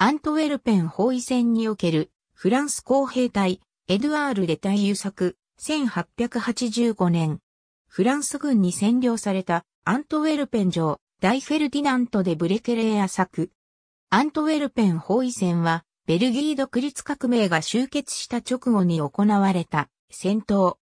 アントウェルペン包囲戦におけるフランス公兵隊、エドゥアール・レタイユ作、1885年。フランス軍に占領されたアントウェルペン城、大フェルディナントでブレケレーア作。アントウェルペン包囲戦は、ベルギー独立革命が終結した直後に行われた戦闘。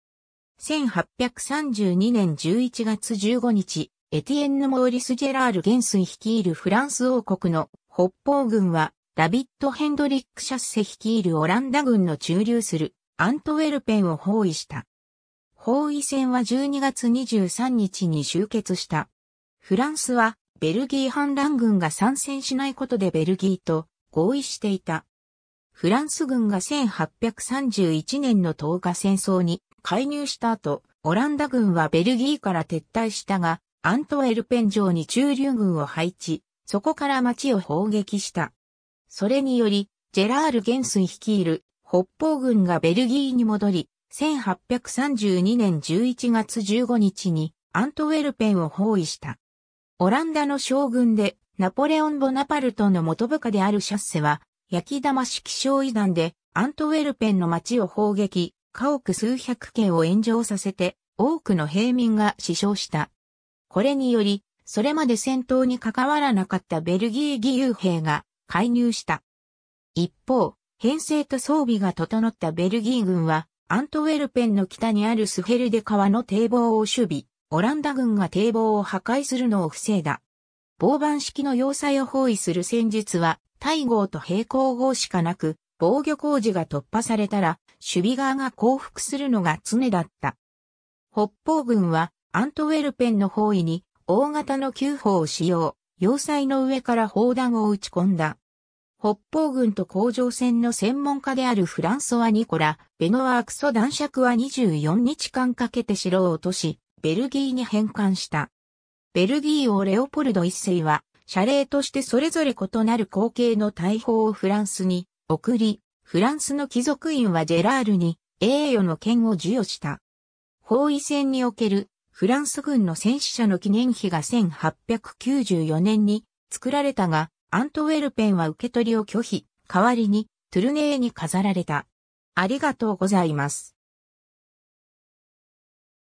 1832年11月15日、エティエンヌ・モーリス・ジェラール元帥率いるフランス王国の北方軍はダビッド・ヘンドリック・シャッセ率いるオランダ軍の駐留するアントウェルペンを包囲した。包囲戦は12月23日に終結した。フランスはベルギー反乱軍が参戦しないことでベルギーと合意していた。フランス軍が1831年の10日戦争に介入した後、オランダ軍はベルギーから撤退したが、アントウェルペン城に駐留軍を配置、そこから町を砲撃した。それにより、ジェラール・ゲンス率いる北方軍がベルギーに戻り、1832年11月15日にアントウェルペンを包囲した。オランダの将軍でナポレオン・ボナパルトの元部下であるシャッセは、焼き玉式将遺弾でアントウェルペンの町を砲撃、家屋数百軒を炎上させて、多くの平民が死傷した。これにより、それまで戦闘に関わらなかったベルギー義勇兵が介入した。一方、編成と装備が整ったベルギー軍は、アントウェルペンの北にあるスヘルデ川の堤防を守備、オランダ軍が堤防を破壊するのを防いだ。防板式の要塞を包囲する戦術は、大号と平行号しかなく、防御工事が突破されたら、守備側が降伏するのが常だった。北方軍は、アントウェルペンの包囲に、大型の急砲を使用。要塞の上から砲弾を撃ち込んだ。北方軍と甲状戦の専門家であるフランソワ・ニコラ、ベノワークソ男爵は24日間かけて城を落とし、ベルギーに返還した。ベルギー王レオポルド一世は、謝礼としてそれぞれ異なる後継の大砲をフランスに送り、フランスの貴族院はジェラールに栄誉の剣を授与した。包囲戦におけるフランス軍の戦死者の記念碑が1894年に作られたが、アントウェルペンは受け取りを拒否、代わりにトゥルネーに飾られた。ありがとうございます。